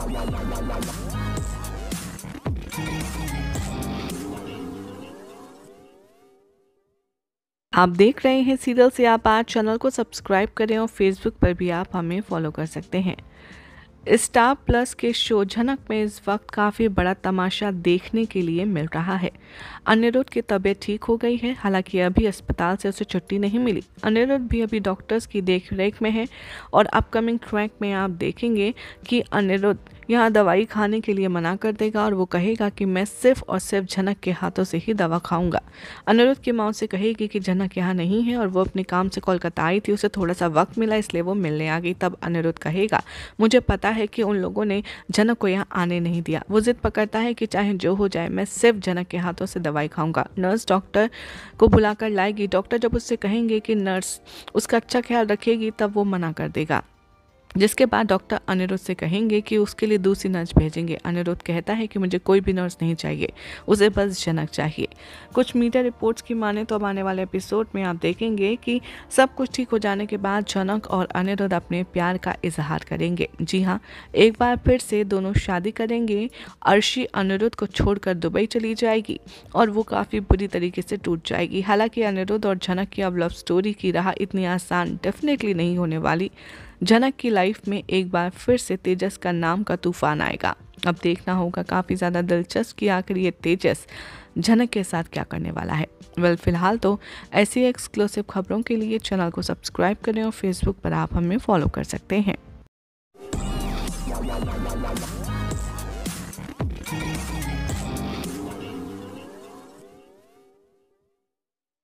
आप देख रहे हैं सीरियल से आप आज चैनल को सब्सक्राइब करें और फेसबुक पर भी आप हमें फॉलो कर सकते हैं स्टार प्लस के शो झनक में इस वक्त काफ़ी बड़ा तमाशा देखने के लिए मिल रहा है अनिरुद्ध की तबीयत ठीक हो गई है हालांकि अभी अस्पताल से उसे छुट्टी नहीं मिली अनिरुद्ध भी अभी डॉक्टर्स की देखरेख में है और अपकमिंग ट्रैक में आप देखेंगे कि अनिरुद्ध यहाँ दवाई खाने के लिए मना कर देगा और वो कहेगा कि मैं सिर्फ और सिर्फ झनक के हाथों से ही दवा खाऊंगा अनिरुद्ध की माँ उसे कहेगी कि झनक यहाँ नहीं है और वो अपने काम से कोलकाता आई थी उसे थोड़ा सा वक्त मिला इसलिए वो मिलने आ गई तब अनिरुद्ध कहेगा मुझे पता है कि उन लोगों ने झनक को यहाँ आने नहीं दिया वो जिद पकड़ता है कि चाहे जो हो जाए मैं सिर्फ झनक के हाथों से दवाई खाऊंगा नर्स डॉक्टर को बुलाकर लाएगी डॉक्टर जब उससे कहेंगे कि नर्स उसका अच्छा ख्याल रखेगी तब वो मना कर देगा जिसके बाद डॉक्टर अनिरुद्ध से कहेंगे कि उसके लिए दूसरी नर्स भेजेंगे अनिरुद्ध कहता है कि मुझे कोई भी नर्स नहीं चाहिए उसे बस जनक चाहिए कुछ मीडिया रिपोर्ट्स की माने तो अब आने वाले एपिसोड में आप देखेंगे कि सब कुछ ठीक हो जाने के बाद जनक और अनिरुद्ध अपने प्यार का इजहार करेंगे जी हाँ एक बार फिर से दोनों शादी करेंगे अर्शी अनिरुद्ध को छोड़कर दुबई चली जाएगी और वो काफ़ी बुरी तरीके से टूट जाएगी हालांकि अनिरुद्ध और जनक की अब लव स्टोरी की राह इतनी आसान डेफिनेटली नहीं होने वाली जनक की लाइफ में एक बार फिर से तेजस का नाम का तूफान आएगा अब देखना होगा काफ़ी ज़्यादा दिलचस्प कि आखिर ये तेजस जनक के साथ क्या करने वाला है वेल फिलहाल तो ऐसी एक्सक्लूसिव खबरों के लिए चैनल को सब्सक्राइब करें और फेसबुक पर आप हमें फॉलो कर सकते हैं